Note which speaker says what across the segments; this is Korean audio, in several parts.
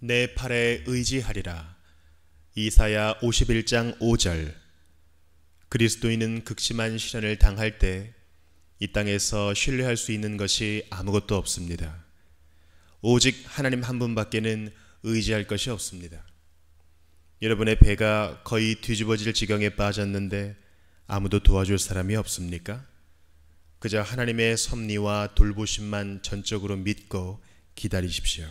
Speaker 1: 내 팔에 의지하리라. 이사야 51장 5절 그리스도인은 극심한 시련을 당할 때 이 땅에서 신뢰할 수 있는 것이 아무것도 없습니다. 오직 하나님 한 분밖에는 의지할 것이 없습니다. 여러분의 배가 거의 뒤집어질 지경에 빠졌는데 아무도 도와줄 사람이 없습니까? 그저 하나님의 섭리와 돌보심만 전적으로 믿고 기다리십시오.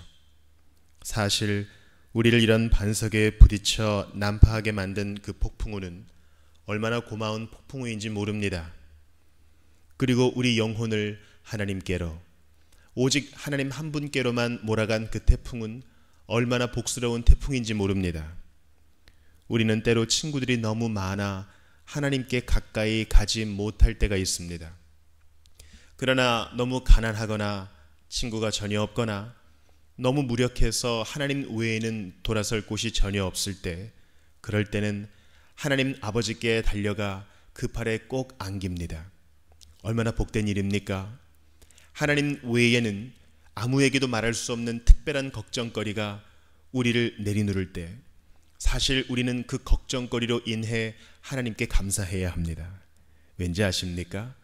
Speaker 1: 사실 우리를 이런 반석에 부딪혀 난파하게 만든 그 폭풍우는 얼마나 고마운 폭풍우인지 모릅니다. 그리고 우리 영혼을 하나님께로 오직 하나님 한 분께로만 몰아간 그 태풍은 얼마나 복스러운 태풍인지 모릅니다. 우리는 때로 친구들이 너무 많아 하나님께 가까이 가지 못할 때가 있습니다. 그러나 너무 가난하거나 친구가 전혀 없거나 너무 무력해서 하나님 외에는 돌아설 곳이 전혀 없을 때 그럴 때는 하나님 아버지께 달려가 그 팔에 꼭 안깁니다. 얼마나 복된 일입니까? 하나님 외에는 아무에게도 말할 수 없는 특별한 걱정거리가 우리를 내리누를 때 사실 우리는 그 걱정거리로 인해 하나님께 감사해야 합니다. 왠지 아십니까?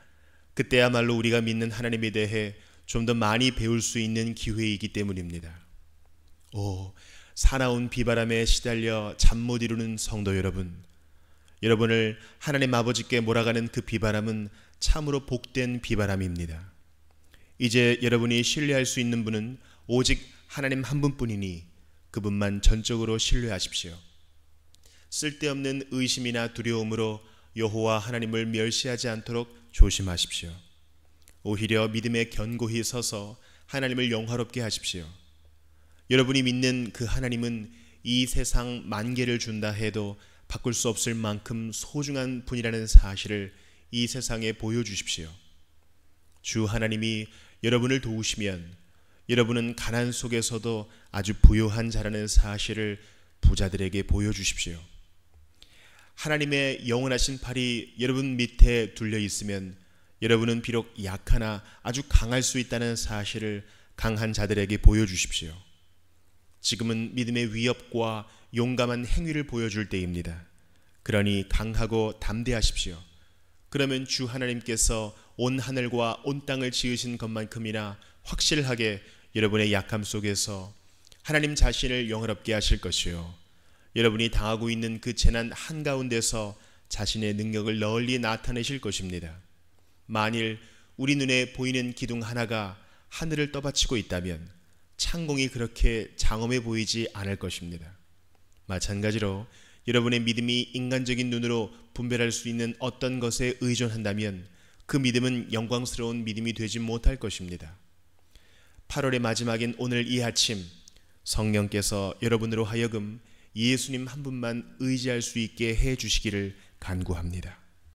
Speaker 1: 그때야말로 우리가 믿는 하나님에 대해 좀더 많이 배울 수 있는 기회이기 때문입니다. 오, 사나운 비바람에 시달려 잠 못 이루는 성도 여러분, 여러분을 하나님 아버지께 몰아가는 그 비바람은 참으로 복된 비바람입니다. 이제 여러분이 신뢰할 수 있는 분은 오직 하나님 한 분뿐이니 그분만 전적으로 신뢰하십시오. 쓸데없는 의심이나 두려움으로 여호와 하나님을 멸시하지 않도록 조심하십시오. 오히려 믿음에 견고히 서서 하나님을 영화롭게 하십시오. 여러분이 믿는 그 하나님은 이 세상 만개를 준다 해도 바꿀 수 없을 만큼 소중한 분이라는 사실을 이 세상에 보여주십시오. 주 하나님이 여러분을 도우시면 여러분은 가난 속에서도 아주 부유한 자라는 사실을 부자들에게 보여주십시오. 하나님의 영원하신 팔이 여러분 밑에 둘려 있으면 여러분은 비록 약하나 아주 강할 수 있다는 사실을 강한 자들에게 보여주십시오. 지금은 믿음의 위협과 용감한 행위를 보여줄 때입니다. 그러니 강하고 담대하십시오. 그러면 주 하나님께서 온 하늘과 온 땅을 지으신 것만큼이나 확실하게 여러분의 약함 속에서 하나님 자신을 영화롭게 하실 것이요. 여러분이 당하고 있는 그 재난 한가운데서 자신의 능력을 널리 나타내실 것입니다. 만일 우리 눈에 보이는 기둥 하나가 하늘을 떠받치고 있다면 창공이 그렇게 장엄해 보이지 않을 것입니다. 마찬가지로 여러분의 믿음이 인간적인 눈으로 분별할 수 있는 어떤 것에 의존한다면 그 믿음은 영광스러운 믿음이 되지 못할 것입니다. 8월의 마지막인 오늘 이 아침 성령께서 여러분으로 하여금 예수님 한 분만 의지할 수 있게 해 주시기를 간구합니다.